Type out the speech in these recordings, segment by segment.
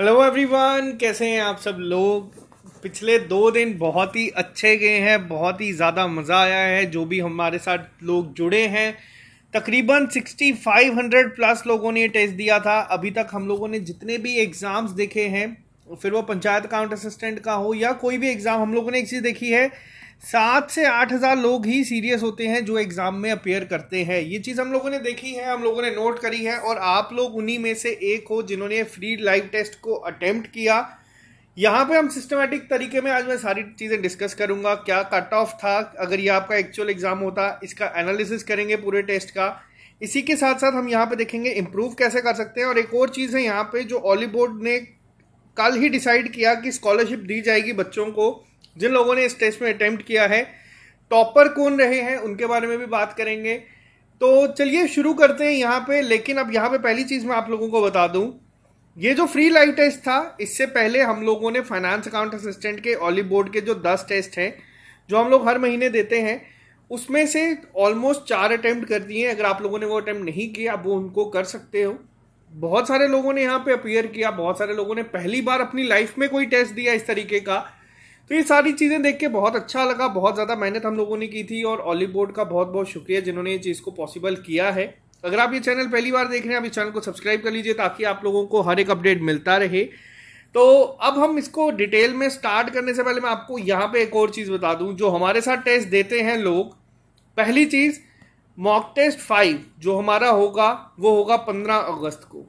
hello everyone कैसे हैं आप सब लोग पिछले दो दिन बहुत ही अच्छे गए हैं बहुत ही ज़्यादा मज़ा आया है जो भी हमारे साथ लोग जुड़े हैं तकरीबन 6500 प्लस लोगों ने टेस्ट दिया था अभी तक हम लोगों ने जितने भी एग्ज़ाम्स देखे हैं फिर वो पंचायत अकाउंट असिस्टेंट का हो या कोई भी एग्ज़ाम हम लोगों ने एक चीज़ देखी है सात से आठ हज़ार लोग ही सीरियस होते हैं जो एग्ज़ाम में अपेयर करते हैं ये चीज़ हम लोगों ने देखी है हम लोगों ने नोट करी है और आप लोग उन्हीं में से एक हो जिन्होंने फ्री लाइव टेस्ट को अटेम्प्ट किया यहाँ पे हम सिस्टमेटिक तरीके में आज मैं सारी चीज़ें डिस्कस करूँगा क्या कट ऑफ था अगर ये आपका एक्चुअल एग्ज़ाम होता इसका एनालिसिस करेंगे पूरे टेस्ट का इसी के साथ साथ हम यहाँ पे देखेंगे इम्प्रूव कैसे कर सकते हैं और एक और चीज़ है यहाँ पे जो ऑली बोर्ड ने कल ही डिसाइड किया कि स्कॉलरशिप दी जाएगी बच्चों को जिन लोगों ने इस टेस्ट में अटैम्प्ट किया है टॉपर कौन रहे हैं उनके बारे में भी बात करेंगे तो चलिए शुरू करते हैं यहाँ पे लेकिन अब यहाँ पे पहली चीज़ मैं आप लोगों को बता दूँ ये जो फ्री लाइव टेस्ट था इससे पहले हम लोगों ने फाइनेंस अकाउंट असिस्टेंट के ऑलिव बोर्ड के जो दस टेस्ट हैं जो हम लोग हर महीने देते हैं उसमें से ऑलमोस्ट चार अटैम्प्ट कर दिए अगर आप लोगों ने वो अटैम्प्ट नहीं किया आप वो उनको कर सकते हो बहुत सारे लोगों ने यहाँ पे अपियर किया बहुत सारे लोगों ने पहली बार अपनी लाइफ में कोई टेस्ट दिया इस तरीके का तो ये सारी चीज़ें देख के बहुत अच्छा लगा बहुत ज़्यादा मेहनत हम लोगों ने की थी और ऑलिव बोर्ड का बहुत बहुत शुक्रिया जिन्होंने ये चीज़ को पॉसिबल किया है अगर आप ये चैनल पहली बार देख रहे हैं आप इस चैनल को सब्सक्राइब कर लीजिए ताकि आप लोगों को हर एक अपडेट मिलता रहे तो अब हम इसको डिटेल में स्टार्ट करने से पहले मैं आपको यहाँ पे एक और चीज़ बता दूँ जो हमारे साथ टेस्ट देते हैं लोग पहली चीज़ मॉक टेस्ट फाइव जो हमारा होगा वो होगा पंद्रह अगस्त को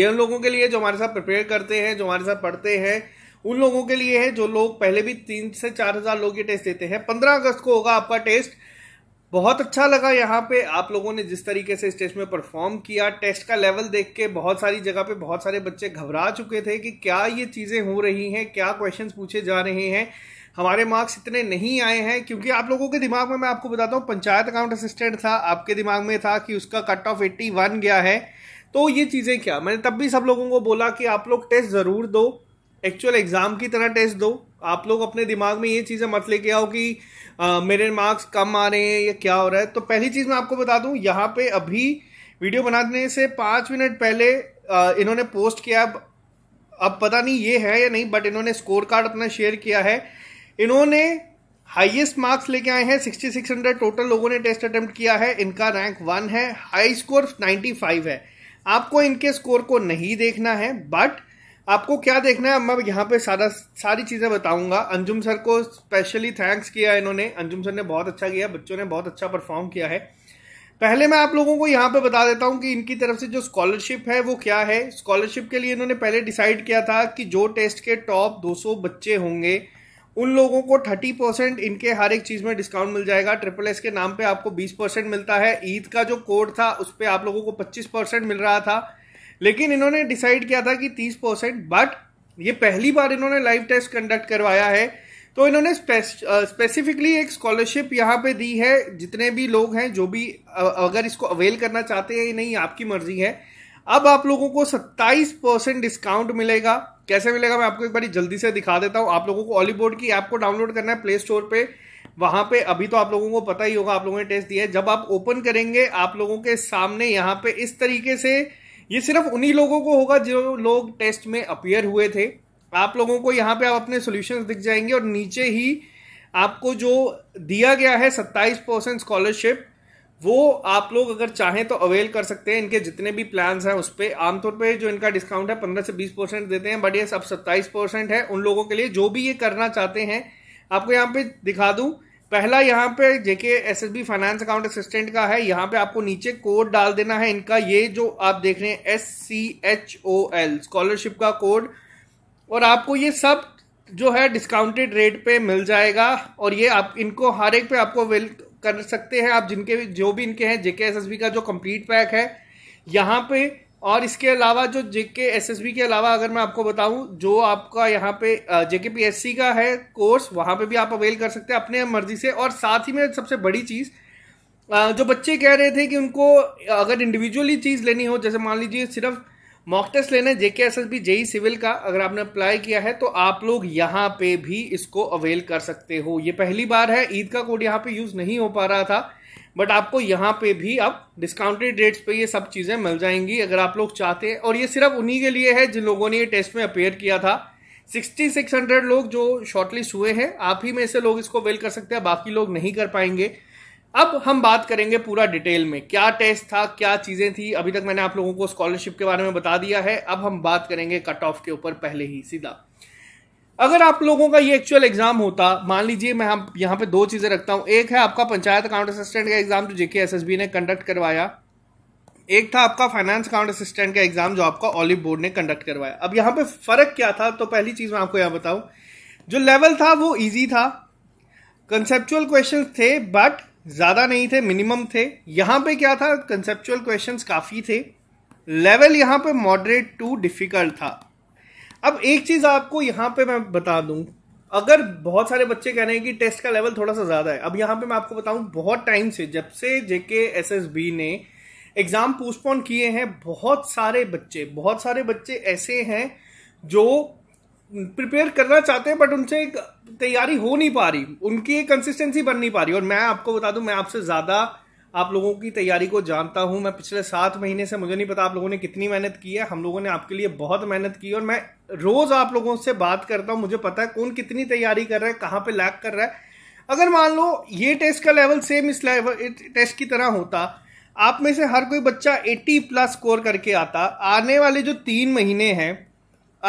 ये उन लोगों के लिए जो हमारे साथ प्रिपेयर करते हैं जो हमारे साथ पढ़ते हैं उन लोगों के लिए है जो लोग पहले भी तीन से चार हजार लोग ये टेस्ट देते हैं पंद्रह अगस्त को होगा आपका टेस्ट बहुत अच्छा लगा यहाँ पे आप लोगों ने जिस तरीके से इस टेस्ट में परफॉर्म किया टेस्ट का लेवल देख के बहुत सारी जगह पे बहुत सारे बच्चे घबरा चुके थे कि क्या ये चीज़ें हो रही हैं क्या क्वेश्चंस पूछे जा रहे हैं हमारे मार्क्स इतने नहीं आए हैं क्योंकि आप लोगों के दिमाग में मैं आपको बताता हूँ पंचायत अकाउंट असिस्टेंट था आपके दिमाग में था कि उसका कट ऑफ एट्टी वन गया है तो ये चीज़ें क्या मैंने तब भी सब लोगों को बोला कि आप लोग टेस्ट ज़रूर दो एक्चुअल एग्जाम की तरह टेस्ट दो आप लोग अपने दिमाग में ये चीज़ें मत लेके आओ कि आ, मेरे मार्क्स कम आ रहे हैं या क्या हो रहा है तो पहली चीज़ मैं आपको बता दूं यहाँ पे अभी वीडियो बनाने से पाँच मिनट पहले आ, इन्होंने पोस्ट किया अब अब पता नहीं ये है या नहीं बट इन्होंने स्कोर कार्ड अपना शेयर किया है इन्होंने हाईएस्ट मार्क्स लेके आए हैं हंड्रेड टोटल लोगों ने टेस्ट अटेम्प्ट किया है इनका रैंक वन है हाई स्कोर फाइव है आपको इनके स्कोर को नहीं देखना है बट आपको क्या देखना है मैं यहाँ पे सारा सारी चीज़ें बताऊंगा अंजुम सर को स्पेशली थैंक्स किया इन्होंने अंजुम सर ने बहुत अच्छा किया बच्चों ने बहुत अच्छा परफॉर्म किया है पहले मैं आप लोगों को यहाँ पे बता देता हूँ कि इनकी तरफ से जो स्कॉलरशिप है वो क्या है स्कॉलरशिप के लिए इन्होंने पहले डिसाइड किया था कि जो टेस्ट के टॉप 200 बच्चे होंगे उन लोगों को 30 परसेंट इनके हर एक चीज़ में डिस्काउंट मिल जाएगा ट्रिपल एस के नाम पे आपको 20 परसेंट मिलता है ईद e का जो कोड था उस पर आप लोगों को 25 परसेंट मिल रहा था लेकिन इन्होंने डिसाइड किया था कि तीस परसेंट बट ये पहली बार इन्होंने लाइव टेस्ट कंडक्ट करवाया है तो इन्होंने स्पेसिफिकली एक स्कॉलरशिप यहाँ पे दी है जितने भी लोग हैं जो भी अगर इसको अवेल करना चाहते हैं नहीं आपकी मर्जी है अब आप लोगों को 27 परसेंट डिस्काउंट मिलेगा कैसे मिलेगा मैं आपको एक बार जल्दी से दिखा देता हूँ आप लोगों को ऑलीबोर्ड की ऐप को डाउनलोड करना है प्ले स्टोर पर वहां पे अभी तो आप लोगों को पता ही होगा आप लोगों ने टेस्ट दिया है जब आप ओपन करेंगे आप लोगों के सामने यहाँ पे इस तरीके से ये सिर्फ उन्हीं लोगों को होगा जो लोग टेस्ट में अपियर हुए थे आप लोगों को यहाँ पे आप अपने सॉल्यूशंस दिख जाएंगे और नीचे ही आपको जो दिया गया है सत्ताईस परसेंट स्कॉलरशिप वो आप लोग अगर चाहें तो अवेल कर सकते हैं इनके जितने भी प्लान्स हैं उस पर आमतौर पर जो इनका डिस्काउंट है पंद्रह से बीस परसेंट देते हैं बट ये सब सत्ताईस परसेंट है उन लोगों के लिए जो भी ये करना चाहते हैं आपको यहाँ पे दिखा दूँ पहला यहाँ पे J K S S B finance account assistant का है यहाँ पे आपको नीचे कोड डाल देना है इनका ये जो आप देख रहे हैं S C H O L scholarship का कोड और आपको ये सब जो है डिस्काउंटेड रेट पे मिल जाएगा और ये आप इनको हर एक पे आपको वेल कर सकते हैं आप जिनके भी जो भी इनके हैं जेके एस एस बी का जो कंप्लीट पैक है यहाँ पे और इसके अलावा जो जेके एसएसबी के अलावा अगर मैं आपको बताऊं जो आपका यहाँ पे जेके पीएससी का है कोर्स वहाँ पे भी आप अवेल कर सकते हैं अपने मर्जी से और साथ ही में सबसे बड़ी चीज़ जो बच्चे कह रहे थे कि उनको अगर इंडिविजुअली चीज़ लेनी हो जैसे मान लीजिए सिर्फ मॉक टेस्ट लेना है J K S S B JE civil का अगर आपने अप्लाई किया है तो आप लोग यहाँ पे भी इसको अवेल कर सकते हो ये पहली बार है ईद का कोड यहाँ पे यूज़ नहीं हो पा रहा था बट आपको यहाँ पे भी अब डिस्काउंटेड रेट्स पे ये सब चीज़ें मिल जाएंगी अगर आप लोग चाहते हैं और ये सिर्फ उन्हीं के लिए है जिन लोगों ने ये टेस्ट में अपेयर किया था 6600 लोग जो शॉर्टलिस्ट हुए हैं आप ही में से लोग इसको वेल कर सकते हैं बाकी लोग नहीं कर पाएंगे अब हम बात करेंगे पूरा डिटेल में क्या टेस्ट था क्या चीज़ें थी अभी तक मैंने आप लोगों को स्कॉलरशिप के बारे में बता दिया है अब हम बात करेंगे कट ऑफ के ऊपर पहले ही सीधा अगर आप लोगों का ये एक्चुअल एग्जाम होता मान लीजिए मैं हम यहाँ पे दो चीज़ें रखता हूँ एक है आपका पंचायत अकाउंट असिस्टेंट का एग्जाम जो जेके बी ने कंडक्ट करवाया एक था आपका फाइनेंस अकाउंट असिस्टेंट का एग्जाम जो आपका ऑलिव बोर्ड ने कंडक्ट करवाया अब यहाँ पे फर्क क्या था तो पहली चीज़ मैं आपको यहाँ बताऊँ जो लेवल था वो ईजी था कंसेप्चुअल क्वेश्चन थे बट ज़्यादा नहीं थे मिनिमम थे यहाँ पे क्या था कंसेप्चुअल क्वेश्चन काफ़ी थे लेवल यहाँ पे मॉडरेट टू डिफिकल्ट था अब एक चीज आपको यहाँ पे मैं बता दूं अगर बहुत सारे बच्चे कह रहे हैं कि टेस्ट का लेवल थोड़ा सा ज्यादा है अब यहाँ पे मैं आपको बताऊं बहुत टाइम से जब से जेके एसएसबी ने एग्जाम पोस्टपोन किए हैं बहुत सारे बच्चे बहुत सारे बच्चे ऐसे हैं जो प्रिपेयर करना चाहते हैं बट उनसे तैयारी हो नहीं पा रही उनकी एक कंसिस्टेंसी बन नहीं पा रही और मैं आपको बता दूं मैं आपसे ज्यादा आप लोगों की तैयारी को जानता हूँ मैं पिछले सात महीने से मुझे नहीं पता आप लोगों ने कितनी मेहनत की है हम लोगों ने आपके लिए बहुत मेहनत की और मैं रोज़ आप लोगों से बात करता हूँ मुझे पता है कौन कितनी तैयारी कर रहा है कहाँ पे लैक कर रहा है अगर मान लो ये टेस्ट का लेवल सेम इस लेवल टेस्ट की तरह होता आप में से हर कोई बच्चा 80 प्लस स्कोर करके आता आने वाले जो तीन महीने हैं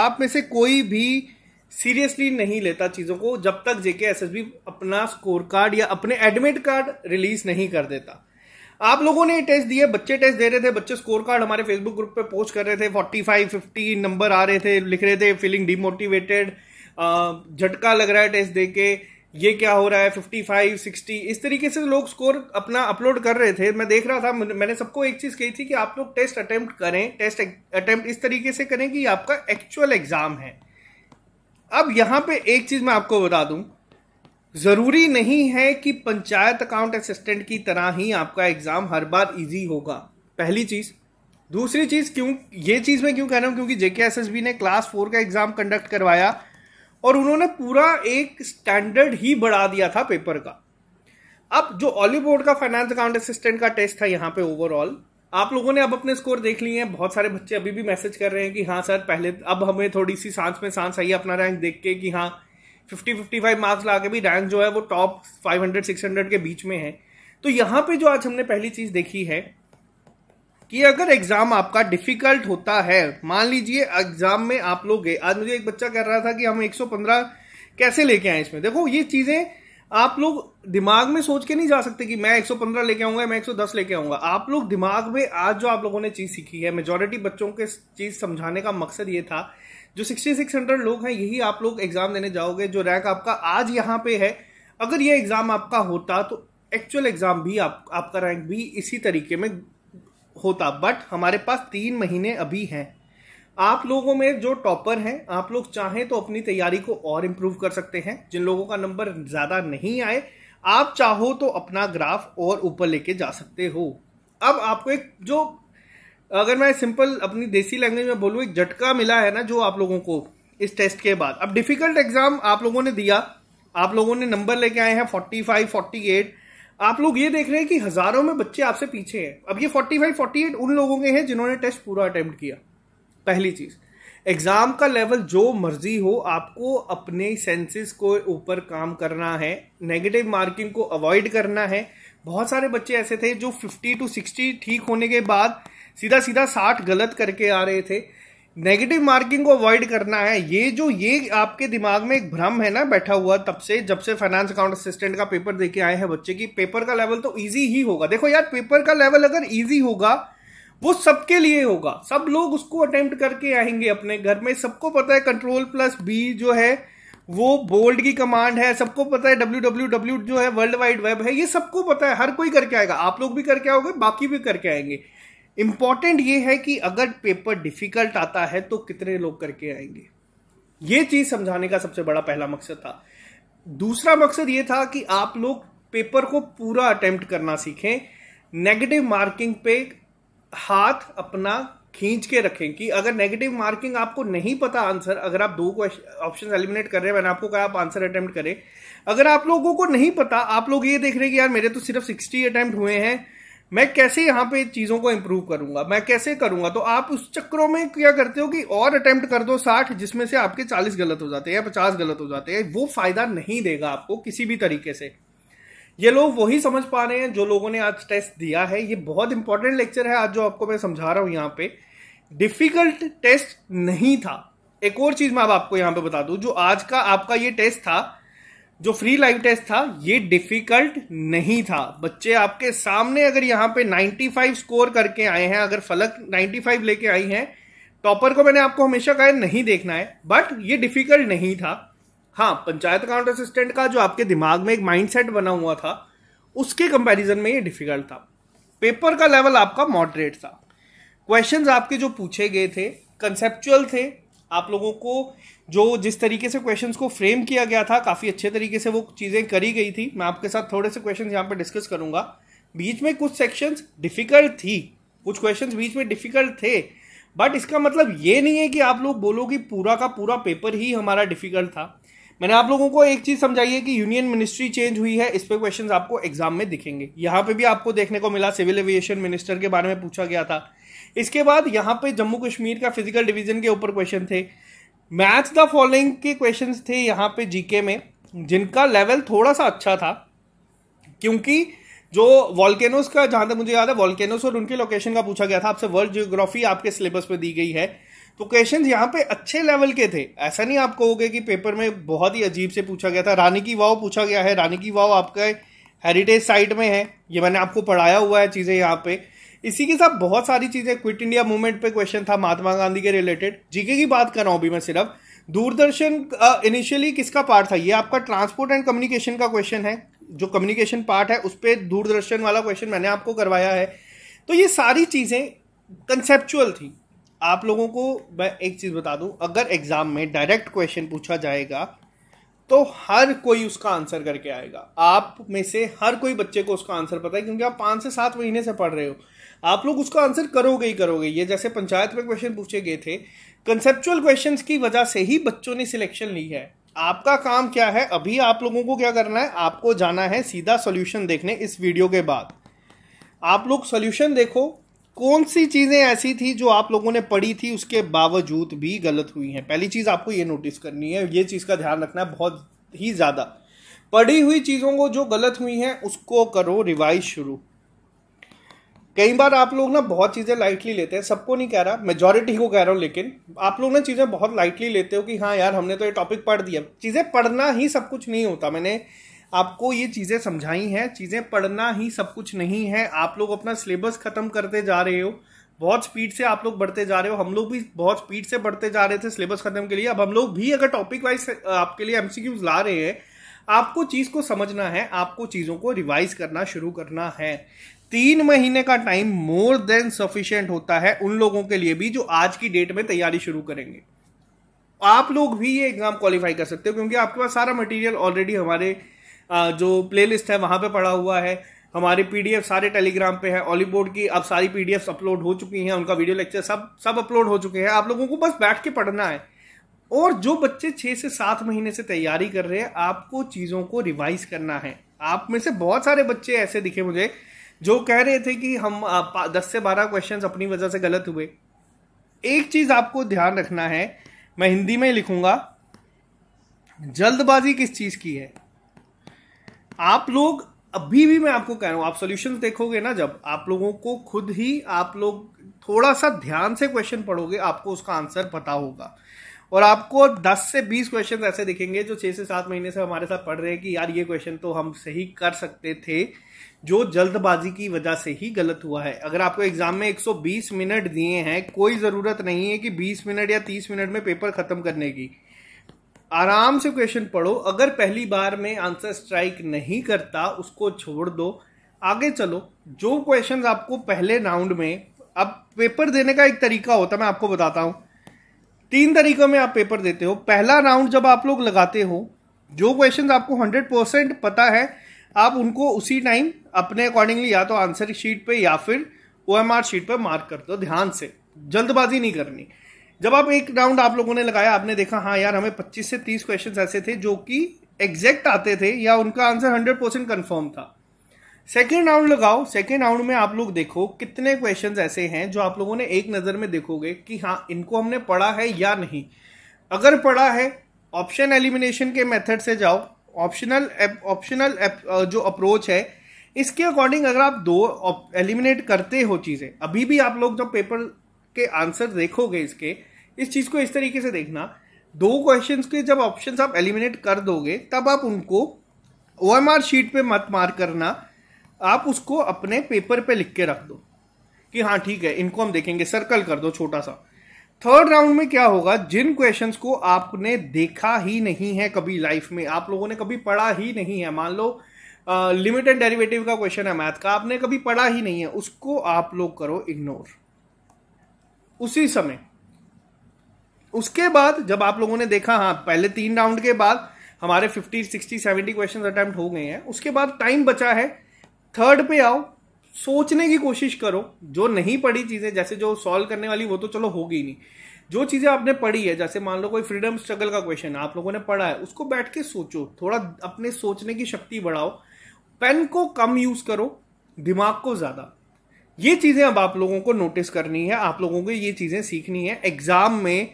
आप में से कोई भी सीरियसली नहीं लेता चीज़ों को जब तक जेके एस अपना स्कोर कार्ड या अपने एडमिट कार्ड रिलीज नहीं कर देता आप लोगों ने टेस्ट दिए बच्चे टेस्ट दे रहे थे बच्चे स्कोर कार्ड हमारे फेसबुक ग्रुप पे पोस्ट कर रहे थे 45 50 नंबर आ रहे थे लिख रहे थे फीलिंग डिमोटिवेटेड झटका लग रहा है टेस्ट दे के ये क्या हो रहा है 55 60 इस तरीके से लोग स्कोर अपना अपलोड कर रहे थे मैं देख रहा था मैंने सबको एक चीज कही थी कि आप लोग टेस्ट अटेम्प्ट करें टेस्ट अटेम्प्ट इस तरीके से करें कि आपका एक्चुअल एग्जाम है अब यहां पे एक चीज मैं आपको बता दूं ज़रूरी नहीं है कि पंचायत अकाउंट असिस्टेंट की तरह ही आपका एग्ज़ाम हर बार इजी होगा पहली चीज़ दूसरी चीज़ क्यों ये चीज़ मैं क्यों कह रहा हूं क्योंकि जेके एस एस बी ने क्लास फोर का एग्ज़ाम कंडक्ट करवाया और उन्होंने पूरा एक स्टैंडर्ड ही बढ़ा दिया था पेपर का अब जो ऑली बोर्ड का फाइनेंस अकाउंट असिस्टेंट का टेस्ट था यहाँ पे ओवरऑल आप लोगों ने अब अपने स्कोर देख लिए हैं बहुत सारे बच्चे अभी भी मैसेज कर रहे हैं कि हाँ सर पहले अब हमें थोड़ी सी सांस में सांस आई अपना रैंक देख के कि हाँ फिफ्टी फिफ्टी फाइव मार्क्स ला के भी रैंक जो है वो top five hundred six hundred के बीच में है तो यहाँ पे जो आज हमने पहली चीज़ देखी है कि अगर एग्जाम आपका डिफिकल्ट होता है मान लीजिए एग्जाम में आप लोग गए आज मुझे एक बच्चा कह रहा था कि हम 115 कैसे लेके आए इसमें देखो ये चीजें आप लोग दिमाग में सोच के नहीं जा सकते कि मैं 115 लेके आऊंगा मैं 110 लेके आऊंगा आप लोग दिमाग में आज जो आप लोगों ने चीज सीखी है मेजोरिटी बच्चों के चीज समझाने का मकसद ये था जो 6600 लोग हैं यही आप लोग एग्जाम देने जाओगे जो रैंक आपका आज यहाँ पे है अगर ये एग्जाम आपका होता तो एक्चुअल एग्जाम भी आप आपका रैंक भी इसी तरीके में होता बट हमारे पास तीन महीने अभी हैं आप लोगों में जो टॉपर हैं आप लोग चाहें तो अपनी तैयारी को और इम्प्रूव कर सकते हैं जिन लोगों का नंबर ज़्यादा नहीं आए आप चाहो तो अपना ग्राफ और ऊपर लेके जा सकते हो अब आपको एक जो अगर मैं सिंपल अपनी देसी लैंग्वेज में बोलूँ एक झटका मिला है ना जो आप लोगों को इस टेस्ट के बाद अब डिफिकल्ट एग्जाम आप लोगों ने दिया आप लोगों ने नंबर लेके आए हैं फोर्टी फाइव फोर्टी एट आप लोग ये देख रहे हैं कि हजारों में बच्चे आपसे पीछे हैं अब ये फोर्टी फाइव फोर्टी एट उन लोगों के हैं जिन्होंने टेस्ट पूरा अटेम्प्ट किया पहली चीज एग्जाम का लेवल जो मर्जी हो आपको अपने सेंसेस को ऊपर काम करना है नेगेटिव मार्किंग को अवॉइड करना है बहुत सारे बच्चे ऐसे थे जो 50 टू 60 ठीक होने के बाद सीधा सीधा साठ गलत करके आ रहे थे नेगेटिव मार्किंग को अवॉइड करना है ये जो ये आपके दिमाग में एक भ्रम है ना बैठा हुआ तब से जब से फाइनेंस अकाउंट असिस्टेंट का पेपर देके आए हैं बच्चे की पेपर का लेवल तो इजी ही होगा देखो यार पेपर का लेवल अगर इजी होगा वो सबके लिए होगा सब लोग उसको अटेम्प्ट करके आएंगे अपने घर में सबको पता है कंट्रोल प्लस बी जो है वो बोल्ड की कमांड है सबको पता है डब्ल्यू डब्ल्यू डब्ल्यू जो है वर्ल्ड वाइड वेब है ये सबको पता है हर कोई करके आएगा आप लोग भी करके आओगे बाकी भी करके आएंगे इम्पॉर्टेंट ये है कि अगर पेपर डिफिकल्ट आता है तो कितने लोग करके आएंगे ये चीज समझाने का सबसे बड़ा पहला मकसद था दूसरा मकसद ये था कि आप लोग पेपर को पूरा अटेम्प्ट करना सीखें नेगेटिव मार्किंग पे हाथ अपना खींच के रखें कि अगर नेगेटिव मार्किंग आपको नहीं पता आंसर अगर आप दो ऑप्शन एलिमिनेट कर रहे हैं मैंने आपको कहा आप आंसर अटेम्प्ट करें अगर आप लोगों को नहीं पता आप लोग ये देख रहे हैं कि यार मेरे तो सिर्फ सिक्सटी अटेम्प्ट हुए हैं मैं कैसे यहाँ पे चीज़ों को इम्प्रूव करूंगा मैं कैसे करूंगा तो आप उस चक्रों में क्या करते हो कि और अटेम्प्ट कर दो साठ जिसमें से आपके चालीस गलत हो जाते हैं या पचास गलत हो जाते हैं वो फायदा नहीं देगा आपको किसी भी तरीके से ये लोग वही समझ पा रहे हैं जो लोगों ने आज टेस्ट दिया है ये बहुत इंपॉर्टेंट लेक्चर है आज जो आपको मैं समझा रहा हूँ यहाँ पे डिफिकल्ट टेस्ट नहीं था एक और चीज मैं अब आपको यहाँ पे बता दूं जो आज का आपका ये टेस्ट था जो फ्री लाइव टेस्ट था ये डिफिकल्ट नहीं था बच्चे आपके सामने अगर यहाँ पे 95 स्कोर करके आए हैं अगर फलक 95 लेके आई हैं टॉपर को मैंने आपको हमेशा कहा नहीं देखना है बट ये डिफिकल्ट नहीं था हाँ पंचायत अकाउंट असिस्टेंट का जो आपके दिमाग में एक माइंडसेट बना हुआ था उसके कंपैरिजन में ये डिफिकल्ट था पेपर का लेवल आपका मॉडरेट था क्वेश्चंस आपके जो पूछे गए थे कंसेप्चुअल थे आप लोगों को जो जिस तरीके से क्वेश्चंस को फ्रेम किया गया था काफ़ी अच्छे तरीके से वो चीज़ें करी गई थी मैं आपके साथ थोड़े से क्वेश्चन यहाँ पर डिस्कस करूँगा बीच में कुछ सेक्शंस डिफ़िकल्ट थी कुछ क्वेश्चंस बीच में डिफ़िकल्ट थे बट इसका मतलब ये नहीं है कि आप लोग बोलो कि पूरा का पूरा पेपर ही हमारा डिफ़िकल्ट था मैंने आप लोगों को एक चीज़ समझाई है कि यूनियन मिनिस्ट्री चेंज हुई है इस पर क्वेश्चन आपको एग्जाम में दिखेंगे यहाँ पर भी आपको देखने को मिला सिविल एविएशन मिनिस्टर के बारे में पूछा गया था इसके बाद यहाँ पे जम्मू कश्मीर का फिजिकल डिवीजन के ऊपर क्वेश्चन थे मैथ द फॉलोइंग के क्वेश्चंस थे यहाँ पे जीके में जिनका लेवल थोड़ा सा अच्छा था क्योंकि जो वॉल्केनोस का जहाँ तक मुझे याद है वॉल्केनोस और उनके लोकेशन का पूछा गया था आपसे वर्ल्ड जियोग्राफी आपके सिलेबस में दी गई है तो क्वेश्चंस यहाँ पे अच्छे लेवल के थे ऐसा नहीं आप कहोगे कि पेपर में बहुत ही अजीब से पूछा गया था रानी की वाव पूछा गया है रानी की वाव आपका हेरिटेज साइट में है ये मैंने आपको पढ़ाया हुआ है चीज़ें यहाँ पे इसी के साथ बहुत सारी चीजें क्विट इंडिया मूवमेंट पे क्वेश्चन था महात्मा गांधी के रिलेटेड जीके की बात कर रहा हूं अभी मैं सिर्फ दूरदर्शन इनिशियली किसका पार्ट था ये आपका ट्रांसपोर्ट एंड कम्युनिकेशन का क्वेश्चन है जो कम्युनिकेशन पार्ट है उस पर दूरदर्शन वाला क्वेश्चन मैंने आपको करवाया है तो ये सारी चीज़ें कंसेप्चुअल थी आप लोगों को मैं एक चीज़ बता दूं अगर एग्ज़ाम में डायरेक्ट क्वेश्चन पूछा जाएगा तो हर कोई उसका आंसर करके आएगा आप में से हर कोई बच्चे को उसका आंसर पता है क्योंकि आप पाँच से सात महीने से पढ़ रहे हो आप लोग उसका आंसर करोगे ही करोगे ये जैसे पंचायत में क्वेश्चन पूछे गए थे कंसेप्चुअल क्वेश्चन की वजह से ही बच्चों ने सिलेक्शन ली है आपका काम क्या है अभी आप लोगों को क्या करना है आपको जाना है सीधा सोल्यूशन देखने इस वीडियो के बाद आप लोग सोल्यूशन देखो कौन सी चीज़ें ऐसी थी जो आप लोगों ने पढ़ी थी उसके बावजूद भी गलत हुई हैं पहली चीज़ आपको ये नोटिस करनी है ये चीज़ का ध्यान रखना है बहुत ही ज़्यादा पढ़ी हुई चीज़ों को जो गलत हुई हैं उसको करो रिवाइज शुरू कई बार आप लोग ना बहुत चीज़ें लाइटली लेते हैं सबको नहीं कह रहा मेजोरिटी को कह रहा हूँ लेकिन आप लोग ना चीज़ें बहुत लाइटली लेते हो कि हाँ यार हमने तो ये टॉपिक पढ़ दिया चीज़ें पढ़ना ही सब कुछ नहीं होता मैंने आपको ये चीज़ें समझाई हैं चीज़ें पढ़ना ही सब कुछ नहीं है आप लोग अपना सिलेबस ख़त्म करते जा रहे हो बहुत स्पीड से आप लोग बढ़ते जा रहे हो हम लोग भी बहुत स्पीड से बढ़ते जा रहे थे सिलेबस खत्म के लिए अब हम लोग भी अगर टॉपिक वाइज आपके लिए एमसीक्यूज ला रहे हैं आपको चीज़ को समझना है आपको चीज़ों को रिवाइज करना शुरू करना है तीन महीने का टाइम मोर देन सफिशियंट होता है उन लोगों के लिए भी जो आज की डेट में तैयारी शुरू करेंगे आप लोग भी ये एग्ज़ाम क्वालिफाई कर सकते हो क्योंकि आपके पास सारा मटेरियल ऑलरेडी हमारे जो प्लेलिस्ट है वहां पे पड़ा हुआ है हमारे पीडीएफ सारे टेलीग्राम पे है ऑलीबोर्ड की अब सारी पीडीएफ अपलोड हो चुकी हैं उनका वीडियो लेक्चर सब सब अपलोड हो चुके हैं आप लोगों को बस बैठ के पढ़ना है और जो बच्चे छः से सात महीने से तैयारी कर रहे हैं आपको चीज़ों को रिवाइज करना है आप में से बहुत सारे बच्चे ऐसे दिखे मुझे जो कह रहे थे कि हम दस से बारह क्वेश्चन अपनी वजह से गलत हुए एक चीज़ आपको ध्यान रखना है मैं हिंदी में लिखूंगा जल्दबाजी किस चीज़ की है आप लोग अभी भी मैं आपको कह रहा हूं आप सोल्यूशन देखोगे ना जब आप लोगों को खुद ही आप लोग थोड़ा सा ध्यान से क्वेश्चन पढ़ोगे आपको उसका आंसर पता होगा और आपको 10 से 20 क्वेश्चन ऐसे दिखेंगे जो 6 से 7 महीने से हमारे साथ पढ़ रहे हैं कि यार ये क्वेश्चन तो हम सही कर सकते थे जो जल्दबाजी की वजह से ही गलत हुआ है अगर आपको एग्जाम में 120 मिनट दिए हैं कोई ज़रूरत नहीं है कि 20 मिनट या 30 मिनट में पेपर ख़त्म करने की आराम से क्वेश्चन पढ़ो अगर पहली बार में आंसर स्ट्राइक नहीं करता उसको छोड़ दो आगे चलो जो क्वेश्चंस आपको पहले राउंड में अब पेपर देने का एक तरीका होता मैं आपको बताता हूं तीन तरीकों में आप पेपर देते हो पहला राउंड जब आप लोग लगाते हो जो क्वेश्चन आपको हंड्रेड परसेंट पता है आप उनको उसी टाइम अपने अकॉर्डिंगली या तो आंसर शीट पे या फिर ओ शीट पे मार्क कर दो ध्यान से जल्दबाजी नहीं करनी जब आप एक राउंड आप लोगों ने लगाया आपने देखा हाँ यार हमें 25 से 30 क्वेश्चन ऐसे थे जो कि एग्जैक्ट आते थे या उनका आंसर 100 परसेंट कन्फर्म था सेकेंड राउंड लगाओ सेकेंड राउंड में आप लोग देखो कितने क्वेश्चंस ऐसे हैं जो आप लोगों ने एक नज़र में देखोगे कि हाँ इनको हमने पढ़ा है या नहीं अगर पढ़ा है ऑप्शन एलिमिनेशन के मेथड से जाओ ऑप्शनल ऑप्शनल जो अप्रोच है इसके अकॉर्डिंग अगर आप दो एलिमिनेट करते हो चीज़ें अभी भी आप लोग जब पेपर के आंसर देखोगे इसके इस चीज़ को इस तरीके से देखना दो क्वेश्चंस के जब ऑप्शंस आप एलिमिनेट कर दोगे तब आप उनको ओ शीट पे मत मार करना आप उसको अपने पेपर पे लिख के रख दो कि हाँ ठीक है इनको हम देखेंगे सर्कल कर दो छोटा सा थर्ड राउंड में क्या होगा जिन क्वेश्चंस को आपने देखा ही नहीं है कभी लाइफ में आप लोगों ने कभी पढ़ा ही नहीं है मान लो लिमिटेड डेरिवेटिव का क्वेश्चन है मैथ का आपने कभी पढ़ा ही नहीं है उसको आप लोग करो इग्नोर उसी समय उसके बाद जब आप लोगों ने देखा हाँ पहले तीन राउंड के बाद हमारे fifty sixty seventy question attempt हो गए हैं उसके बाद टाइम बचा है थर्ड पे आओ सोचने की कोशिश करो जो नहीं पढ़ी चीज़ें जैसे जो सॉल्व करने वाली वो तो चलो होगी नहीं जो चीज़ें आपने पढ़ी है जैसे मान लो कोई फ्रीडम स्ट्रगल का क्वेश्चन आप लोगों ने पढ़ा है उसको बैठ के सोचो थोड़ा अपने सोचने की शक्ति बढ़ाओ पेन को कम यूज़ करो दिमाग को ज़्यादा ये चीज़ें अब आप लोगों को नोटिस करनी है आप लोगों को ये चीज़ें सीखनी है एग्ज़ाम में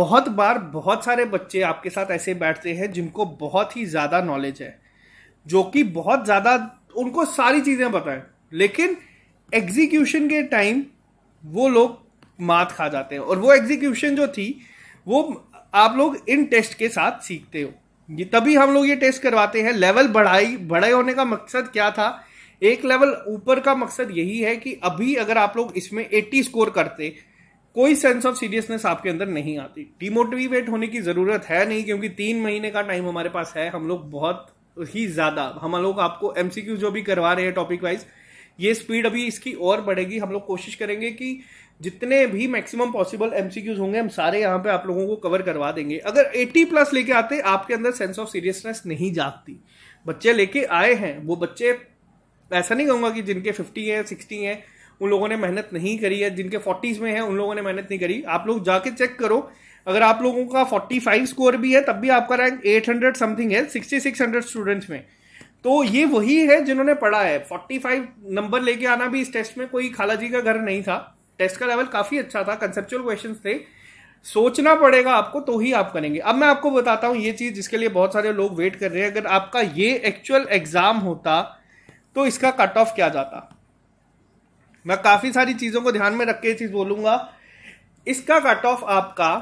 बहुत बार बहुत सारे बच्चे आपके साथ ऐसे बैठते हैं जिनको बहुत ही ज़्यादा नॉलेज है जो कि बहुत ज़्यादा उनको सारी चीजें पता है लेकिन एग्जीक्यूशन के टाइम वो लोग मात खा जाते हैं और वो एग्जीक्यूशन जो थी वो आप लोग इन टेस्ट के साथ सीखते हो ये तभी हम लोग ये टेस्ट करवाते हैं लेवल बढ़ाई बढ़ाई होने का मकसद क्या था एक लेवल ऊपर का मकसद यही है कि अभी अगर आप लोग इसमें 80 स्कोर करते कोई सेंस ऑफ सीरियसनेस आपके अंदर नहीं आती डिमोटिवेट होने की ज़रूरत है नहीं क्योंकि तीन महीने का टाइम हमारे पास है हम लोग बहुत ही ज्यादा हम लोग आपको एमसीक्यू जो भी करवा रहे हैं टॉपिक वाइज ये स्पीड अभी इसकी और बढ़ेगी हम लोग कोशिश करेंगे कि जितने भी मैक्सिमम पॉसिबल एमसीक्यूज होंगे हम सारे यहाँ पे आप लोगों को कवर करवा देंगे अगर 80 प्लस लेके आते आपके अंदर सेंस ऑफ सीरियसनेस नहीं जागती बच्चे लेके आए हैं वो बच्चे ऐसा नहीं कहूंगा कि जिनके फिफ्टी हैं सिक्सटी हैं उन लोगों ने मेहनत नहीं करी है जिनके फोर्टीज में है उन लोगों ने मेहनत नहीं करी आप लोग जाके चेक करो अगर आप लोगों का 45 स्कोर भी है तब भी आपका रैंक 800 समथिंग है 6600 स्टूडेंट्स में तो ये वही है जिन्होंने पढ़ा है 45 नंबर लेके आना भी इस टेस्ट में कोई जी का घर नहीं था टेस्ट का लेवल काफ़ी अच्छा था कंसेप्चुअल क्वेश्चन थे सोचना पड़ेगा आपको तो ही आप करेंगे अब मैं आपको बताता हूँ ये चीज़ जिसके लिए बहुत सारे लोग वेट कर रहे हैं अगर आपका ये एक्चुअल एग्ज़ाम होता तो इसका कट ऑफ क्या जाता मैं काफ़ी सारी चीज़ों को ध्यान में रख के चीज़ बोलूंगा इसका कट ऑफ आपका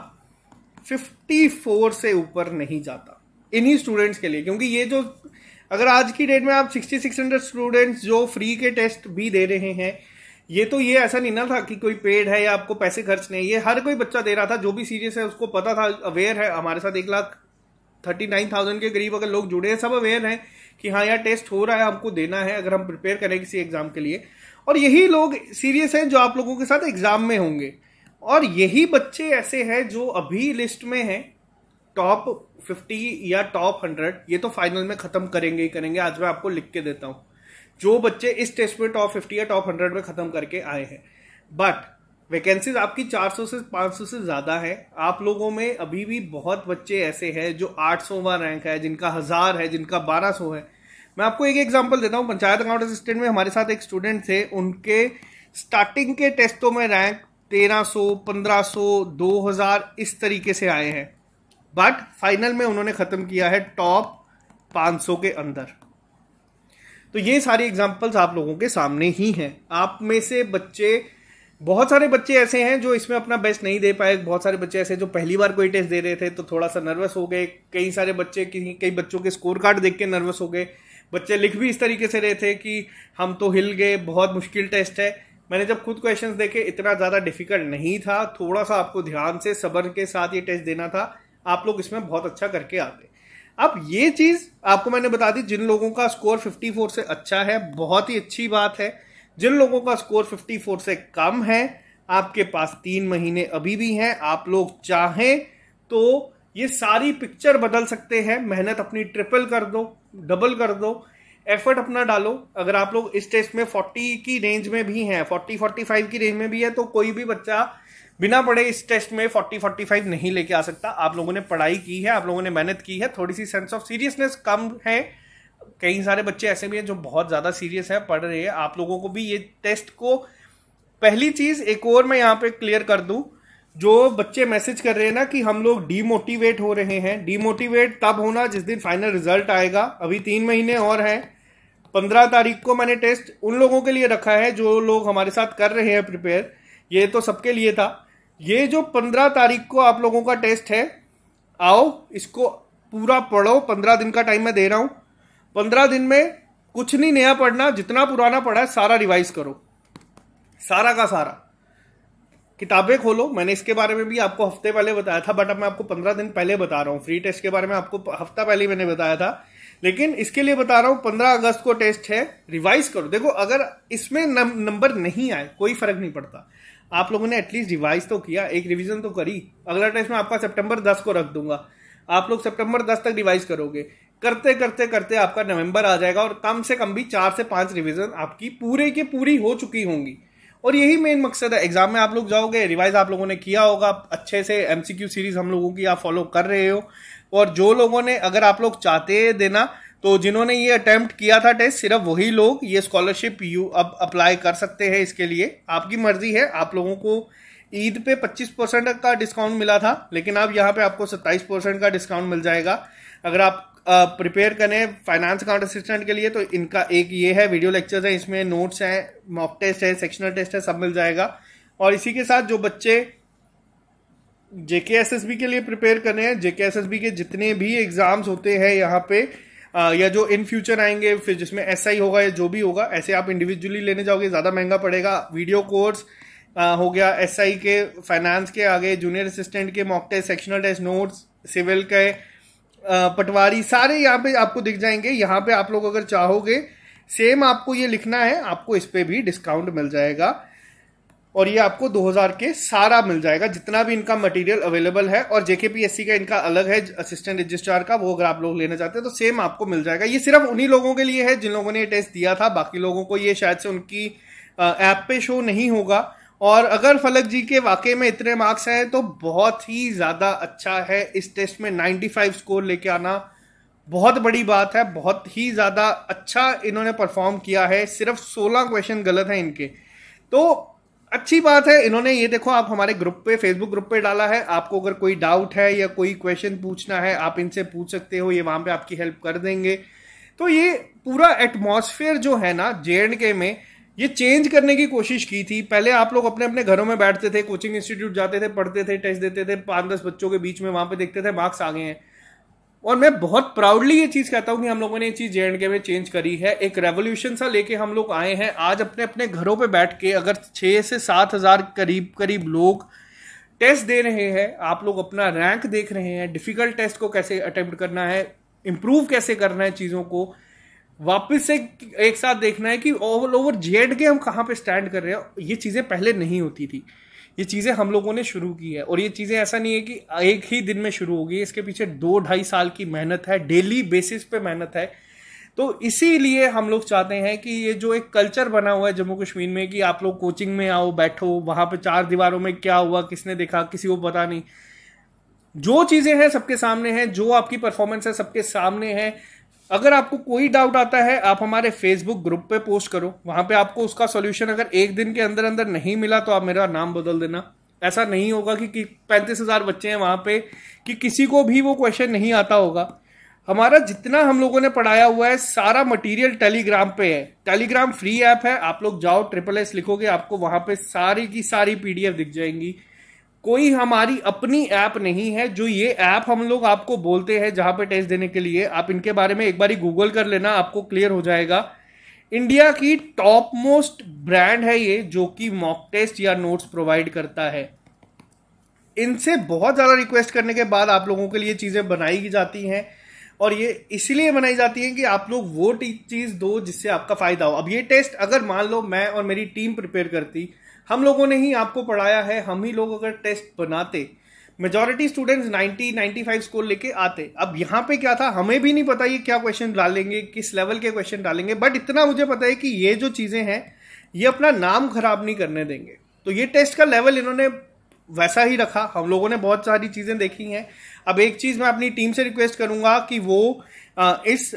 54 से ऊपर नहीं जाता इन्हीं स्टूडेंट्स के लिए क्योंकि ये जो अगर आज की डेट में आप 6600 स्टूडेंट्स जो फ्री के टेस्ट भी दे रहे हैं ये तो ये ऐसा नहीं ना था कि कोई पेड है या आपको पैसे खर्च नहीं ये हर कोई बच्चा दे रहा था जो भी सीरियस है उसको पता था अवेयर है हमारे साथ एक लाख थर्टी नाइन थाउजेंड के करीब अगर लोग जुड़े हैं सब अवेयर हैं कि हाँ यार टेस्ट हो रहा है हमको देना है अगर हम प्रिपेयर करें किसी एग्जाम के लिए और यही लोग सीरियस हैं जो आप लोगों के साथ एग्जाम में होंगे और यही बच्चे ऐसे हैं जो अभी लिस्ट में हैं टॉप फिफ्टी या टॉप हंड्रेड ये तो फाइनल में खत्म करेंगे ही करेंगे आज मैं आपको लिख के देता हूँ जो बच्चे इस टेस्ट में टॉप फिफ्टी या टॉप हंड्रेड में खत्म करके आए हैं बट वैकेंसीज आपकी 400 से 500 से ज़्यादा है आप लोगों में अभी भी बहुत बच्चे ऐसे हैं जो 800वां रैंक है जिनका हज़ार है जिनका 1200 है मैं आपको एक एग्जांपल देता हूँ पंचायत अकाउंट असिस्टेंट में हमारे साथ एक स्टूडेंट थे उनके स्टार्टिंग के टेस्टों में रैंक तेरह सौ पंद्रह सौ दो हजार इस तरीके से आए हैं बट फाइनल में उन्होंने ख़त्म किया है टॉप सौ के अंदर तो ये सारी एग्जाम्पल्स आप लोगों के सामने ही हैं आप में से बच्चे बहुत सारे बच्चे ऐसे हैं जो इसमें अपना बेस्ट नहीं दे पाए बहुत सारे बच्चे ऐसे जो पहली बार कोई टेस्ट दे रहे थे तो थोड़ा सा नर्वस हो गए कई सारे बच्चे कई बच्चों के स्कोर कार्ड देख के नर्वस हो गए बच्चे लिख भी इस तरीके से रहे थे कि हम तो हिल गए बहुत मुश्किल टेस्ट है मैंने जब खुद क्वेश्चंस देखे इतना ज़्यादा डिफिकल्ट नहीं था थोड़ा सा आपको ध्यान से सबर के साथ ये टेस्ट देना था आप लोग इसमें बहुत अच्छा करके आते अब ये चीज़ आपको मैंने बता दी जिन लोगों का स्कोर 54 से अच्छा है बहुत ही अच्छी बात है जिन लोगों का स्कोर 54 से कम है आपके पास तीन महीने अभी भी हैं आप लोग चाहें तो ये सारी पिक्चर बदल सकते हैं मेहनत अपनी ट्रिपल कर दो डबल कर दो एफर्ट अपना डालो अगर आप लोग इस टेस्ट में 40 की रेंज में भी हैं 40 45 की रेंज में भी है तो कोई भी बच्चा बिना पढ़े इस टेस्ट में 40 45 नहीं लेके आ सकता आप लोगों ने पढ़ाई की है आप लोगों ने मेहनत की है थोड़ी सी सेंस ऑफ सीरियसनेस कम है कई सारे बच्चे ऐसे भी हैं जो बहुत ज़्यादा सीरियस है पढ़ रहे हैं आप लोगों को भी ये टेस्ट को पहली चीज़ एक और मैं यहाँ पे क्लियर कर दूँ जो बच्चे मैसेज कर रहे हैं ना कि हम लोग डीमोटिवेट हो रहे हैं डीमोटिवेट तब होना जिस दिन फाइनल रिजल्ट आएगा अभी तीन महीने और हैं पंद्रह तारीख को मैंने टेस्ट उन लोगों के लिए रखा है जो लोग हमारे साथ कर रहे हैं प्रिपेयर ये तो सबके लिए था ये जो पंद्रह तारीख को आप लोगों का टेस्ट है आओ इसको पूरा पढ़ो पंद्रह दिन का टाइम मैं दे रहा हूँ पंद्रह दिन में कुछ नहीं नया पढ़ना जितना पुराना पढ़ा है सारा रिवाइज करो सारा का सारा किताबें खोलो मैंने इसके बारे में भी आपको हफ्ते पहले बताया था बट अब मैं आपको पंद्रह दिन पहले बता रहा हूँ फ्री टेस्ट के बारे में आपको हफ्ता पहले मैंने बताया था लेकिन इसके लिए बता रहा हूं पंद्रह अगस्त को टेस्ट है रिवाइज करो देखो अगर इसमें नंबर नहीं आए कोई फर्क नहीं पड़ता आप लोगों ने एटलीस्ट रिवाइज तो किया एक रिविजन तो करी अगला टेस्ट मैं आपका सितंबर दस को रख दूंगा आप लोग सितंबर दस तक रिवाइज करोगे करते करते करते आपका नवंबर आ जाएगा और कम से कम भी चार से पांच रिविजन आपकी पूरे की पूरी हो चुकी होंगी और यही मेन मकसद है एग्जाम में आप लोग जाओगे रिवाइज आप लोगों ने किया होगा अच्छे से एमसीक्यू सीरीज हम लोगों की आप फॉलो कर रहे हो और जो लोगों ने अगर आप लोग चाहते देना तो जिन्होंने ये अटेम्प्ट किया था टेस्ट सिर्फ वही लोग ये स्कॉलरशिप यू अब अप्लाई कर सकते हैं इसके लिए आपकी मर्जी है आप लोगों को ईद पे 25 परसेंट का डिस्काउंट मिला था लेकिन अब यहाँ पे आपको 27 परसेंट का डिस्काउंट मिल जाएगा अगर आप प्रिपेयर करें फाइनेंस अकाउंट असिस्टेंट के लिए तो इनका एक ये है वीडियो लेक्चर्स है इसमें नोट्स हैं मॉक टेस्ट है सेक्शनल टेस्ट है सब मिल जाएगा और इसी के साथ जो बच्चे जेके एस एस बी के लिए प्रिपेयर करने हैं जेके एस एस बी के जितने भी एग्जाम्स होते हैं यहाँ पे आ, या जो इन फ्यूचर आएंगे फिर जिसमें एस SI आई होगा या जो भी होगा ऐसे आप इंडिविजुअली लेने जाओगे ज़्यादा महंगा पड़ेगा वीडियो कोर्स आ, हो गया एस SI के फाइनेंस के आगे जूनियर असिस्टेंट के mock test sectional test notes civil के पटवारी सारे यहाँ पे आपको दिख जाएंगे यहाँ पे आप लोग अगर चाहोगे सेम आपको ये लिखना है आपको इस पर भी डिस्काउंट मिल जाएगा और ये आपको 2000 के सारा मिल जाएगा जितना भी इनका मटेरियल अवेलेबल है और जेकेपीएससी का इनका अलग है असिस्टेंट रजिस्ट्रार का वो अगर आप लोग लेना चाहते हैं तो सेम आपको मिल जाएगा ये सिर्फ उन्हीं लोगों के लिए है जिन लोगों ने ये टेस्ट दिया था बाकी लोगों को ये शायद से उनकी ऐप पे शो नहीं होगा और अगर फलक जी के वाकई में इतने मार्क्स हैं तो बहुत ही ज़्यादा अच्छा है इस टेस्ट में नाइन्टी स्कोर लेके आना बहुत बड़ी बात है बहुत ही ज़्यादा अच्छा इन्होंने परफॉर्म किया है सिर्फ सोलह क्वेश्चन गलत हैं इनके तो अच्छी बात है इन्होंने ये देखो आप हमारे ग्रुप पे फेसबुक ग्रुप पे डाला है आपको अगर कोई डाउट है या कोई क्वेश्चन पूछना है आप इनसे पूछ सकते हो ये वहां पे आपकी हेल्प कर देंगे तो ये पूरा एटमोसफेयर जो है ना जे के में ये चेंज करने की कोशिश की थी पहले आप लोग अपने अपने घरों में बैठते थे कोचिंग इंस्टीट्यूट जाते थे पढ़ते थे टेस्ट देते थे पाँच दस बच्चों के बीच में वहां पे देखते थे मार्क्स आ गए हैं और मैं बहुत प्राउडली ये चीज कहता हूँ कि हम लोगों ने ये चीज जे एंड के में चेंज करी है एक रेवोल्यूशन सा लेके हम लोग आए हैं आज अपने अपने घरों पे बैठ के अगर छः से सात हजार करीब करीब लोग टेस्ट दे रहे हैं आप लोग अपना रैंक देख रहे हैं डिफिकल्ट टेस्ट को कैसे अटेम्प्ट करना है इम्प्रूव कैसे करना है चीज़ों को वापस से एक साथ देखना है कि ऑल ओवर एंड के हम कहाँ पे स्टैंड कर रहे हैं ये चीज़ें पहले नहीं होती थी ये चीज़ें हम लोगों ने शुरू की है और ये चीज़ें ऐसा नहीं है कि एक ही दिन में शुरू होगी इसके पीछे दो ढाई साल की मेहनत है डेली बेसिस पे मेहनत है तो इसीलिए हम लोग चाहते हैं कि ये जो एक कल्चर बना हुआ है जम्मू कश्मीर में कि आप लोग कोचिंग में आओ बैठो वहाँ पर चार दीवारों में क्या हुआ किसने देखा किसी को पता नहीं जो चीज़ें हैं सबके सामने हैं जो आपकी परफॉर्मेंस है सबके सामने है अगर आपको कोई डाउट आता है आप हमारे फेसबुक ग्रुप पे पोस्ट करो वहां पे आपको उसका सोल्यूशन अगर एक दिन के अंदर अंदर नहीं मिला तो आप मेरा नाम बदल देना ऐसा नहीं होगा कि, पैंतीस हजार बच्चे हैं वहां पे कि किसी को भी वो क्वेश्चन नहीं आता होगा हमारा जितना हम लोगों ने पढ़ाया हुआ है सारा मटेरियल टेलीग्राम पे है टेलीग्राम फ्री ऐप है आप लोग जाओ ट्रिपल एस लिखोगे आपको वहां पे सारी की सारी पीडीएफ दिख जाएंगी कोई हमारी अपनी ऐप नहीं है जो ये ऐप हम लोग आपको बोलते हैं जहां पे टेस्ट देने के लिए आप इनके बारे में एक बार गूगल कर लेना आपको क्लियर हो जाएगा इंडिया की टॉप मोस्ट ब्रांड है ये जो कि मॉक टेस्ट या नोट्स प्रोवाइड करता है इनसे बहुत ज़्यादा रिक्वेस्ट करने के बाद आप लोगों के लिए चीज़ें बनाई जाती हैं और ये इसलिए बनाई जाती है कि आप लोग वो चीज़ दो जिससे आपका फायदा हो अब ये टेस्ट अगर मान लो मैं और मेरी टीम प्रिपेयर करती हम लोगों ने ही आपको पढ़ाया है हम ही लोग अगर टेस्ट बनाते मेजोरिटी स्टूडेंट्स 90 95 स्कोर लेके आते अब यहाँ पे क्या था हमें भी नहीं पता ये क्या क्वेश्चन डालेंगे किस लेवल के क्वेश्चन डालेंगे बट इतना मुझे पता है कि ये जो चीज़ें हैं ये अपना नाम खराब नहीं करने देंगे तो ये टेस्ट का लेवल इन्होंने वैसा ही रखा हम लोगों ने बहुत सारी चीज़ें देखी हैं अब एक चीज़ मैं अपनी टीम से रिक्वेस्ट करूंगा कि वो इस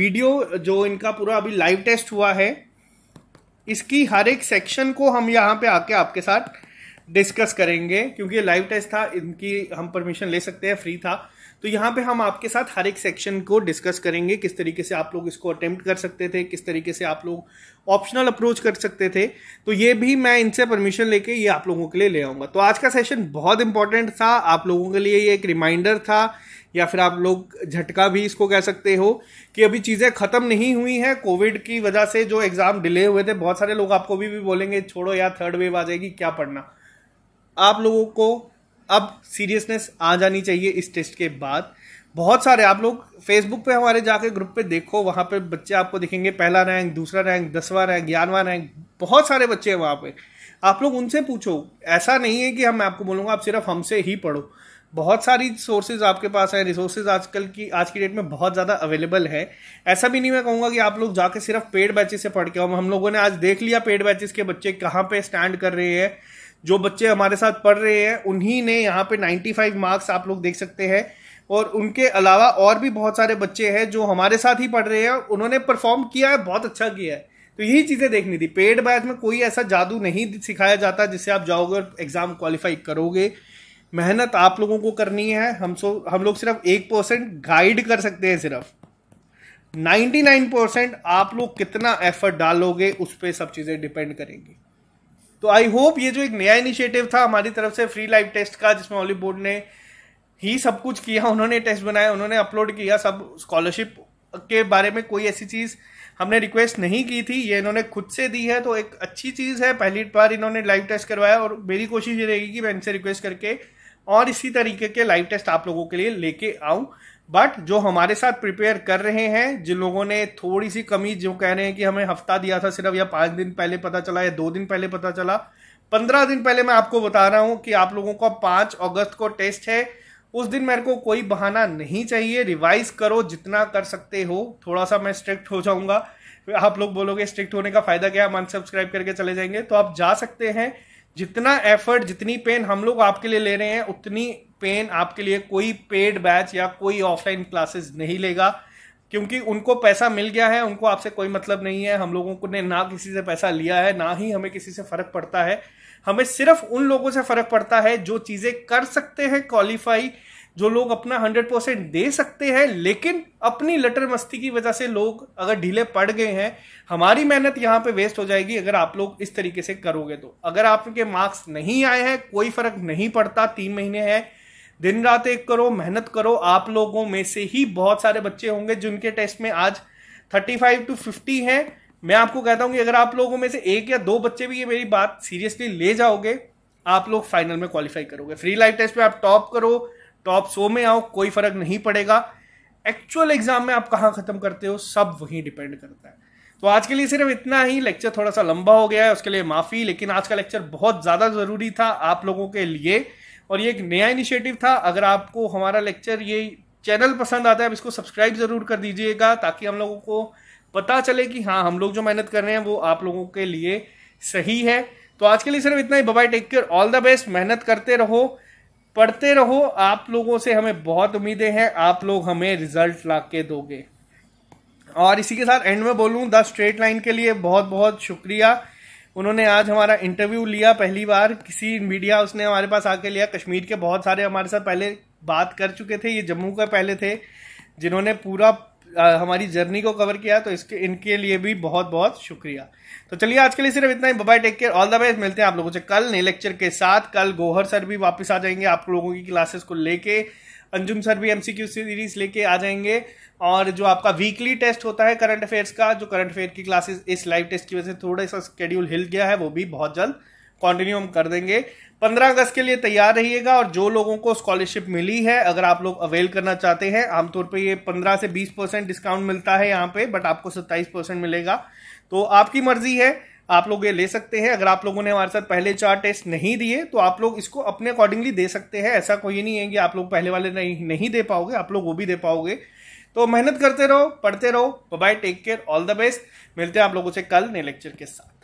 वीडियो जो इनका पूरा अभी लाइव टेस्ट हुआ है इसकी हर एक सेक्शन को हम यहाँ पे आके आपके साथ डिस्कस करेंगे क्योंकि ये लाइव टेस्ट था इनकी हम परमिशन ले सकते हैं फ्री था तो यहाँ पे हम आपके साथ हर एक सेक्शन को डिस्कस करेंगे किस तरीके से आप लोग इसको अटेम्प्ट कर सकते थे किस तरीके से आप लोग ऑप्शनल अप्रोच कर सकते थे तो ये भी मैं इनसे परमिशन लेके ये आप लोगों के लिए ले आऊँगा तो आज का सेशन बहुत इंपॉर्टेंट था आप लोगों के लिए ये एक रिमाइंडर था या फिर आप लोग झटका भी इसको कह सकते हो कि अभी चीज़ें ख़त्म नहीं हुई हैं कोविड की वजह से जो एग्ज़ाम डिले हुए थे बहुत सारे लोग आपको भी, भी बोलेंगे छोड़ो यार थर्ड वेव आ जाएगी क्या पढ़ना आप लोगों को अब सीरियसनेस आ जानी चाहिए इस टेस्ट के बाद बहुत सारे आप लोग फेसबुक पे हमारे जाके ग्रुप पे देखो वहाँ पे बच्चे आपको दिखेंगे पहला रैंक दूसरा रैंक दसवां रैंक ग्यारहवा रैंक बहुत सारे बच्चे हैं वहाँ पे आप लोग उनसे पूछो ऐसा नहीं है कि हम आपको बोलूँगा आप सिर्फ हमसे ही पढ़ो बहुत सारी सोर्सेज आपके पास हैं रिसोर्सेज आजकल की आज की डेट में बहुत ज़्यादा अवेलेबल है ऐसा भी नहीं मैं कहूँगा कि आप लोग जाके सिर्फ पेड बैचेस से पढ़ के आओ हम लोगों ने आज देख लिया पेड बैचेस के बच्चे कहाँ पे स्टैंड कर रहे हैं जो बच्चे हमारे साथ पढ़ रहे हैं उन्हीं ने यहाँ पे 95 मार्क्स आप लोग देख सकते हैं और उनके अलावा और भी बहुत सारे बच्चे हैं जो हमारे साथ ही पढ़ रहे हैं उन्होंने परफॉर्म किया है बहुत अच्छा किया है तो यही चीज़ें देखनी थी पेड बैच में कोई ऐसा जादू नहीं सिखाया जाता जिससे आप जाओगे और एग्ज़ाम क्वालिफाई करोगे मेहनत आप लोगों को करनी है हम सो हम लोग सिर्फ एक परसेंट गाइड कर सकते हैं सिर्फ 99 परसेंट आप लोग कितना एफर्ट डालोगे उस पर सब चीज़ें डिपेंड करेंगी तो आई होप ये जो एक नया इनिशिएटिव था हमारी तरफ से फ्री लाइव टेस्ट का जिसमें ऑलिव बोर्ड ने ही सब कुछ किया उन्होंने टेस्ट बनाया उन्होंने अपलोड किया सब स्कॉलरशिप के बारे में कोई ऐसी चीज़ हमने रिक्वेस्ट नहीं की थी ये इन्होंने खुद से दी है तो एक अच्छी चीज़ है पहली बार इन्होंने लाइव टेस्ट करवाया और मेरी कोशिश ये रहेगी कि मैं इनसे रिक्वेस्ट करके और इसी तरीके के लाइव टेस्ट आप लोगों के लिए लेके आऊँ बट जो हमारे साथ प्रिपेयर कर रहे हैं जिन लोगों ने थोड़ी सी कमी जो कह रहे हैं कि हमें हफ्ता दिया था सिर्फ या पाँच दिन पहले पता चला या दो दिन पहले पता चला पंद्रह दिन पहले मैं आपको बता रहा हूँ कि आप लोगों का पाँच अगस्त को टेस्ट है उस दिन मेरे को कोई बहाना नहीं चाहिए रिवाइज करो जितना कर सकते हो थोड़ा सा मैं स्ट्रिक्ट हो जाऊंगा आप लोग बोलोगे स्ट्रिक्ट होने का फायदा क्या मन अनसब्सक्राइब करके चले जाएंगे तो आप जा सकते हैं जितना एफर्ट जितनी पेन हम लोग आपके लिए ले रहे हैं उतनी पेन आपके लिए कोई पेड बैच या कोई ऑफलाइन क्लासेस नहीं लेगा क्योंकि उनको पैसा मिल गया है उनको आपसे कोई मतलब नहीं है हम लोगों ने ना किसी से पैसा लिया है ना ही हमें किसी से फ़र्क पड़ता है हमें सिर्फ उन लोगों से फ़र्क पड़ता है जो चीज़ें कर सकते हैं क्वालिफाई जो लोग अपना हंड्रेड परसेंट दे सकते हैं लेकिन अपनी लटर मस्ती की वजह से लोग अगर ढीले पड़ गए हैं हमारी मेहनत यहाँ पे वेस्ट हो जाएगी अगर आप लोग इस तरीके से करोगे तो अगर आपके मार्क्स नहीं आए हैं कोई फर्क नहीं पड़ता तीन महीने हैं दिन रात एक करो मेहनत करो आप लोगों में से ही बहुत सारे बच्चे होंगे जिनके टेस्ट में आज 35 टू 50 है मैं आपको कहता हूं कि अगर आप लोगों में से एक या दो बच्चे भी ये मेरी बात सीरियसली ले जाओगे आप लोग फाइनल में क्वालिफाई करोगे फ्री लाइव टेस्ट में आप टॉप करो टॉप सो में आओ कोई फर्क नहीं पड़ेगा एक्चुअल एग्जाम में आप कहाँ खत्म करते हो सब वहीं डिपेंड करता है तो आज के लिए सिर्फ इतना ही लेक्चर थोड़ा सा लंबा हो गया है उसके लिए माफ़ी लेकिन आज का लेक्चर बहुत ज़्यादा ज़रूरी था आप लोगों के लिए और ये एक नया इनिशिएटिव था अगर आपको हमारा लेक्चर ये चैनल पसंद आता है आप इसको सब्सक्राइब ज़रूर कर दीजिएगा ताकि हम लोगों को पता चले कि हाँ हम लोग जो मेहनत कर रहे हैं वो आप लोगों के लिए सही है तो आज के लिए सिर्फ इतना ही bye take care all the best मेहनत करते रहो पढ़ते रहो आप लोगों से हमें बहुत उम्मीदें हैं आप लोग हमें रिजल्ट ला के दोगे और इसी के साथ एंड में बोलूँ द स्ट्रेट लाइन के लिए बहुत बहुत शुक्रिया उन्होंने आज हमारा इंटरव्यू लिया पहली बार किसी मीडिया उसने हमारे पास आके लिया कश्मीर के बहुत सारे हमारे साथ पहले बात कर चुके थे ये जम्मू के पहले थे जिन्होंने पूरा हमारी जर्नी को कवर किया तो इसके इनके लिए भी बहुत बहुत शुक्रिया तो चलिए आज के लिए सिर्फ इतना ही bye take care all the best मिलते हैं आप लोगों से कल नए लेक्चर के साथ कल गोहर सर भी वापस आ जाएंगे आप लोगों की क्लासेस को लेके अंजुम सर भी एमसीक्यू सीरीज लेके आ जाएंगे और जो आपका वीकली टेस्ट होता है करंट अफेयर्स का जो करंट अफेयर की क्लासेस इस लाइव टेस्ट की वजह से थोड़ा सा स्केड्यूल हिल गया है वो भी बहुत जल्द कंटिन्यू हम कर देंगे 15 अगस्त के लिए तैयार रहिएगा और जो लोगों को स्कॉलरशिप मिली है अगर आप लोग अवेल करना चाहते हैं आमतौर पर ये 15 से 20 परसेंट डिस्काउंट मिलता है यहाँ पे बट आपको 27 परसेंट मिलेगा तो आपकी मर्जी है आप लोग ये ले सकते हैं अगर आप लोगों ने हमारे साथ पहले चार टेस्ट नहीं दिए तो आप लोग इसको अपने अकॉर्डिंगली दे सकते हैं ऐसा कोई नहीं है कि आप लोग पहले वाले नहीं नहीं दे पाओगे आप लोग वो भी दे पाओगे तो मेहनत करते रहो पढ़ते रहो bye take care all the best मिलते हैं आप लोगों से कल नए लेक्चर के साथ